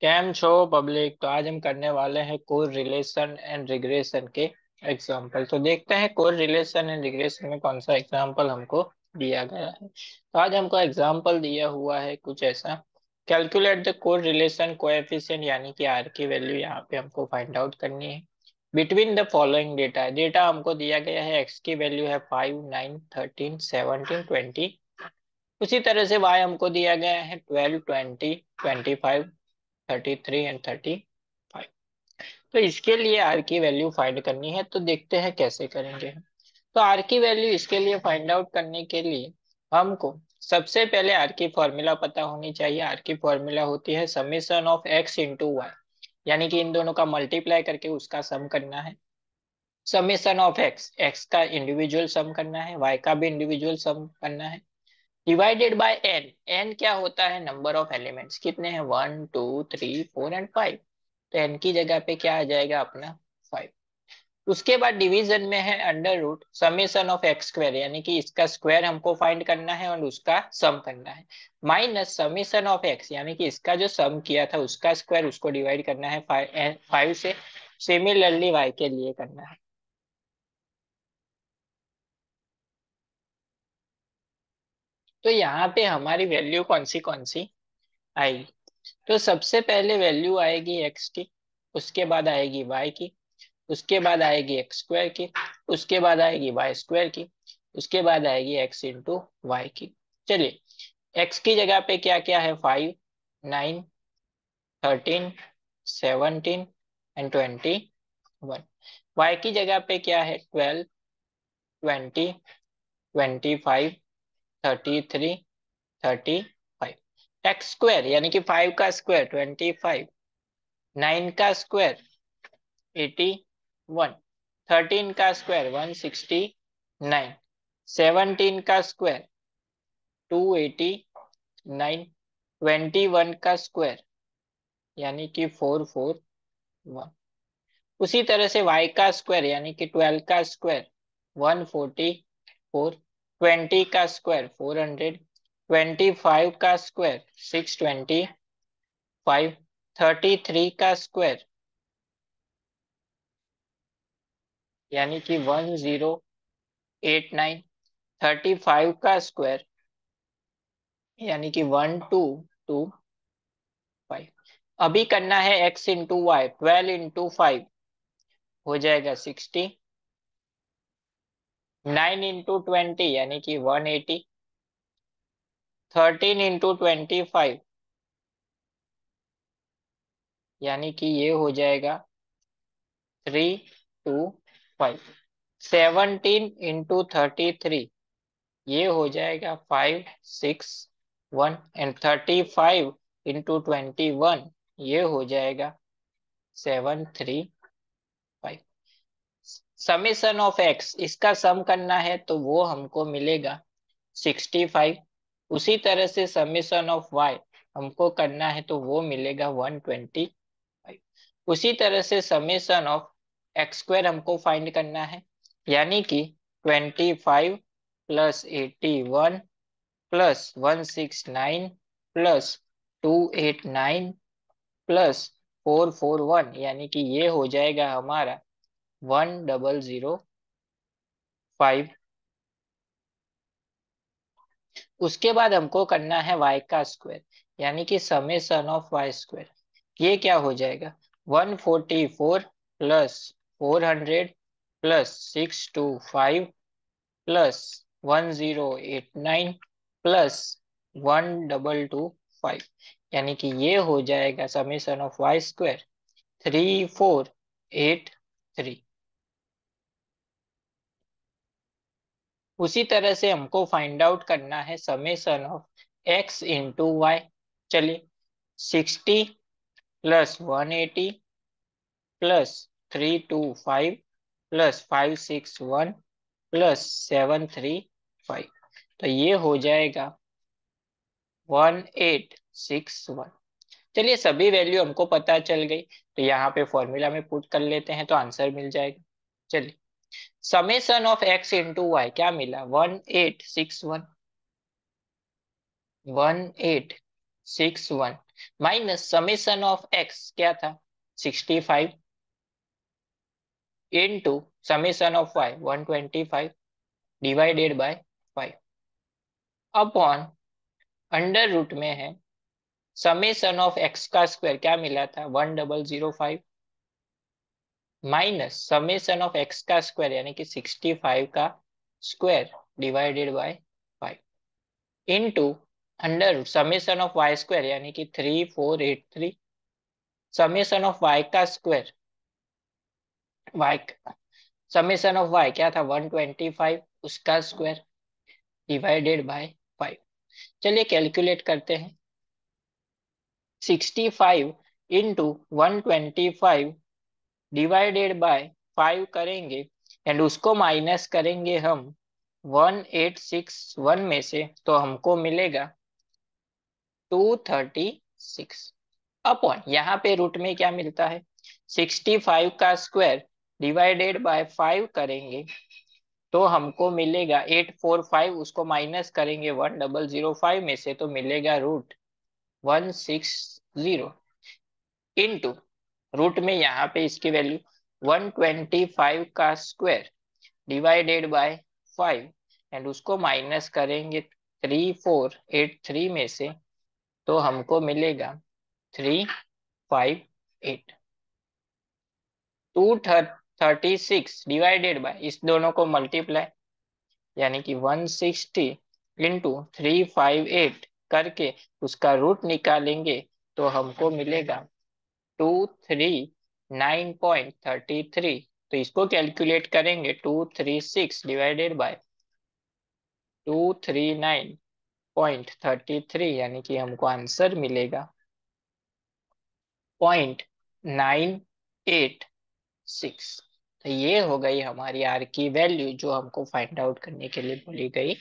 cam छो public तो आज हम करने वाले हैं कोर रिलेशन एंड रिग्रेशन के एग्जाम्पल तो देखते हैं कोर रिलेशन एंड रिग्रेशन में कौन सा एग्जाम्पल हमको दिया गया है तो आज हमको एग्जाम्पल दिया हुआ है कुछ ऐसा कैलकुलेट द कोर रिलेशन को यानी कि आर की वैल्यू यहाँ पे हमको फाइंड आउट करनी है between the following data data हमको दिया गया है एक्स की वैल्यू है five nine thirteen seventeen twenty उसी तरह से वाई हमको दिया गया है twelve twenty twenty five 33 and 35 तो इसके लिए आर की वैल्यू फाइंड करनी है तो देखते हैं कैसे करेंगे तो आर की वैल्यू इसके लिए फाइंड आउट करने के लिए हमको सबसे पहले आर की फॉर्मूला पता होनी चाहिए आर की फॉर्मूला होती है summation of X into Y यानी कि इन दोनों का मल्टीप्लाई करके उसका सम करना है समीशन ऑफ एक्स एक्स का इंडिविजुअल सम करना है वाई का भी इंडिविजुअल सम करना है डिवाइडेड बाय एन एन क्या होता है नंबर ऑफ एलिमेंट्स कितने हैं one two three four and five तो एन की जगह पे क्या आ जाएगा अपना फाइव उसके बाद डिवीजन में है under root summation of X square यानी कि इसका स्क्वायर हमको फाइंड करना है और उसका सम करना है माइनस समेसन ऑफ एक्स यानी कि इसका जो सम किया था उसका स्क्वायर उसको डिवाइड करना है फाइव से सिमिलरली वाई के लिए करना है तो यहाँ पे हमारी वैल्यू कौन सी कौन सी आएगी तो सबसे पहले वैल्यू आएगी एक्स की उसके बाद आएगी वाई की उसके बाद आएगी एक्स स्क्वायर की उसके बाद आएगी वाई स्क्वायर की उसके बाद आएगी एक्स इंटू वाई की चलिए एक्स की जगह पे क्या क्या है five nine thirteen seventeen and twenty one Y की जगह पे क्या है twelve twenty twenty five thirty three thirty five X square यानी कि फाइव का स्क्वायर ट्वेंटी फाइव नाइन का स्क्वायर एटी वन थर्टीन का square one sixty nine seventeen का square two eighty nine twenty one का स्क्वायर यानी कि four four one उसी तरह से y का स्क्वायर यानी कि ट्वेल्व का square one forty four twenty का square four hundred twenty five का square six twenty five thirty three का स्क्वायर यानी कि one zero eight nine thirty five का स्क्वायर यानी कि वन टू टू फाइव अभी करना है X into Y twelve into five हो जाएगा सिक्सटी नाइन इंटू ट्वेंटी यानी कि one eighty thirteen into twenty five यानी कि ये हो जाएगा three two five seventeen into thirty three ये हो जाएगा five six one and thirty five into twenty one ये हो जाएगा seven three summation of X इसका सम करना है तो वो हमको मिलेगा 65 उसी तरह से समीशन ऑफ वाई हमको करना है तो वो मिलेगा 125 उसी तरह से समीशन ऑफ एक्स स्क्वायर हमको फाइंड करना है यानी कि 25 plus eighty one plus one six nine plus two eight nine plus four four one यानी कि ये हो जाएगा हमारा वन डबल जीरो फाइव उसके बाद हमको करना है y का स्क्वायर यानी कि समेसन ऑफ y स्क्वायर ये क्या हो जाएगा 144 प्लस 400 प्लस 625 प्लस 1089 प्लस 1225 यानी कि ये हो जाएगा समेसन ऑफ y स्क्वायर 3483 उसी तरह से हमको फाइंड आउट करना है summation of X into Y चलिए sixty plus one eighty plus three two five plus five six one plus seven three five तो ये हो जाएगा वन एट सिक्स वन चलिए सभी वैल्यू हमको पता चल गई तो यहाँ पे फॉर्मूला में पुट कर लेते हैं तो आंसर मिल जाएगा चलिए summation of X into Y क्या मिला one eight six one one eight six one minus summation of X क्या था sixty five into summation of Y one twenty five divided by five upon under root में है summation of X का square क्या मिला था one double zero five minus summation of X का square यानी कि 65 का square divided by five into under root summation of Y square यानी कि three four eight three summation of Y का square Y summation of Y क्या था 125 उसका स्क्वायर डिवाइडेड बाय फाइव चलिए कैलकुलेट करते हैं 65 five into one twenty five divided by five करेंगे एंड उसको माइनस करेंगे हम वन एट सिक्स वन में से तो हमको मिलेगा टू थर्टी सिक्स अपॉन यहाँ पे रूट में क्या मिलता है सिक्सटी फाइव का स्क्वायर डिवाइडेड बाय फाइव करेंगे तो हमको मिलेगा एट फोर फाइव उसको माइनस करेंगे वन डबल जीरो फाइव में से तो मिलेगा root one six zero into root में यहाँ पे इसकी वैल्यू 125 का स्क्वायर डिवाइडेड बाय 5 एंड उसको माइनस करेंगे 3483 में से तो हमको मिलेगा 358 236 डिवाइडेड बाय इस दोनों को मल्टीप्लाई यानी कि 160 सिक्सटी इंटू करके उसका रूट निकालेंगे तो हमको मिलेगा two three nine point thirty three तो इसको कैलकुलेट करेंगे two three six divided by two three nine point thirty three यानी कि हमको आंसर मिलेगा पॉइंट नाइन एट सिक्स तो ये हो गई हमारी आर की वैल्यू जो हमको फाइंड आउट करने के लिए बोली गई